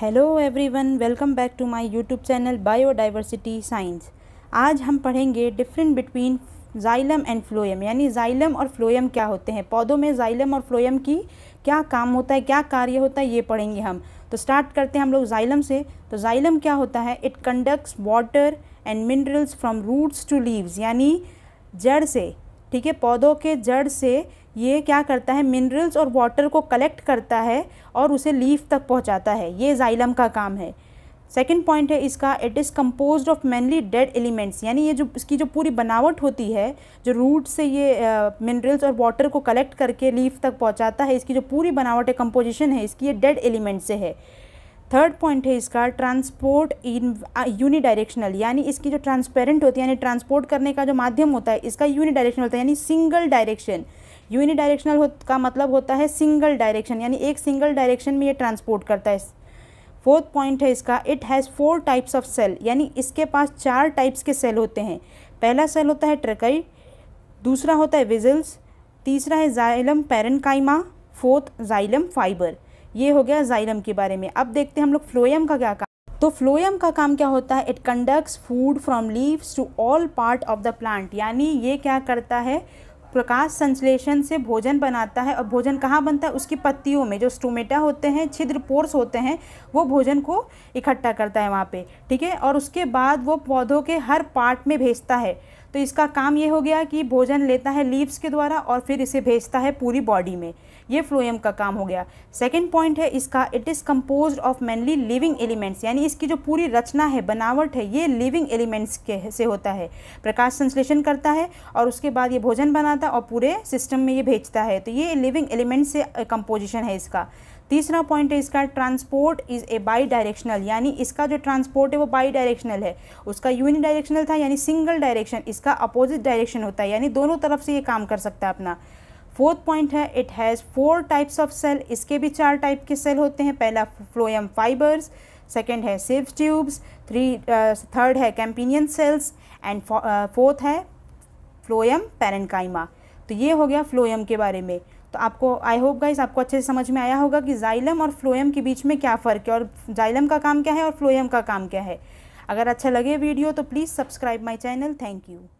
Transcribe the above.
hello everyone welcome back to my YouTube channel biodiversity science आज हम पढ़ेंगे different between xylem and phloem यानी xylem और phloem क्या होते हैं पौधों में जाइलम और फ्लोएम की क्या काम होता है क्या कार्य होता है ये पढ़ेंगे हम तो स्टार्ट करते हैं हम लोग जाइलम से तो जाइलम क्या होता है it conducts water and minerals from roots to leaves यानी जड़ से ठीक है पौधों के जड़ से ये क्या करता है मिनरल्स और वाटर को कलेक्ट करता है और उसे लीफ तक पहुंचाता है ये जाइलम का काम है सेकेंड पॉइंट है इसका it is compose of mainly dead elements यानी ये जो इसकी जो पूरी बनावट होती है जो रूट से ये मिनरल्स uh, और वाटर को कलेक्ट करके लीफ तक पहुंचाता है इसकी जो पूरी बनावट है कंपोजिशन है इसकी ये डेड एलिमेंट से है थर्ड पॉइंट है इसका ट्रांसपोर्ट इन यूनिडायरेक्शनल यानी इसकी जो ट्रांसपेरेंट होती है यानी ट्रांसपोर्ट करने का जो माध्यम होता है इसका यूनिडायरेक्शनल होता है यानी सिंगल डायरेक्शन यूनिडायरेक्शनल का मतलब होता है सिंगल डायरेक्शन यानी एक सिंगल डायरेक्शन में ये ट्रांसपोर्ट करता है फोर्थ पॉइंट है इसका it has four types of cell यानी इसके पास चार टाइप्स के सेल होते हैं पहला सेल होता है ट्रकई दूसरा होता है विजल्स तीसरा है xylem parenchyma fourth xylem fiber ये हो गया जाइलम के बारे में अब देखते हैं हम लोग फ्लोएम का क्या काम तो फ्लोएम का काम क्या होता है it conducts food from leaves to all part of the plant यानी ये क्या करता है प्रकाश संश्लेषण से भोजन बनाता है और भोजन कहाँ बनता है उसकी पत्तियों में जो स्टोमेटा होते हैं छिद्र पोर्स होते हैं वो भोजन को इकट्ठा करता है वहाँ पे ठीक है और उसके बाद वो पौधों के हर पार्ट में भेजता है तो इसका काम ये हो गया कि भोजन लेता है लीव्स के द्वारा और फिर इसे भेजता है पूरी बॉडी में ये फ्लोएम का काम हो गया सेकेंड पॉइंट है इसका it is compose of mainly living elements यानी इसकी जो पूरी रचना है बनावट है ये लिविंग एलिमेंट्स के से होता है प्रकाश संश्लेषण करता है और उसके बाद ये भोजन बनाता है और पूरे सिस्टम में ये भेजता है तो ये लिविंग एलिमेंट्स से कंपोजिशन है इसका तीसरा पॉइंट है इसका transport is a bidirectional यानी इसका जो ट्रांसपोर्ट है वो बाई डायरेक्शनल है उसका यूनि डायरेक्शनल था यानी सिंगल डायरेक्शन इसका अपोजिट डायरेक्शन होता है यानी दोनों तरफ से ये काम कर सकता है अपना फोर्थ पॉइंट है it has four types of cell इसके भी चार टाइप के सेल होते हैं पहला फ्लोएम फाइबर्स सेकेंड है सेफ ट्यूब्स थ्री थर्ड है कैम्पिनियन सेल्स एंड फोर्थ है फ्लोएम पैरनकाइमा तो ये हो गया फ्लोएम के बारे में तो आपको आई होप गाइज आपको अच्छे से समझ में आया होगा कि जाइलम और फ्लोएम के बीच में क्या फ़र्क है और जाइलम का काम क्या है और फ्लोएम का काम क्या है अगर अच्छा लगे वीडियो तो please subscribe my channel thank you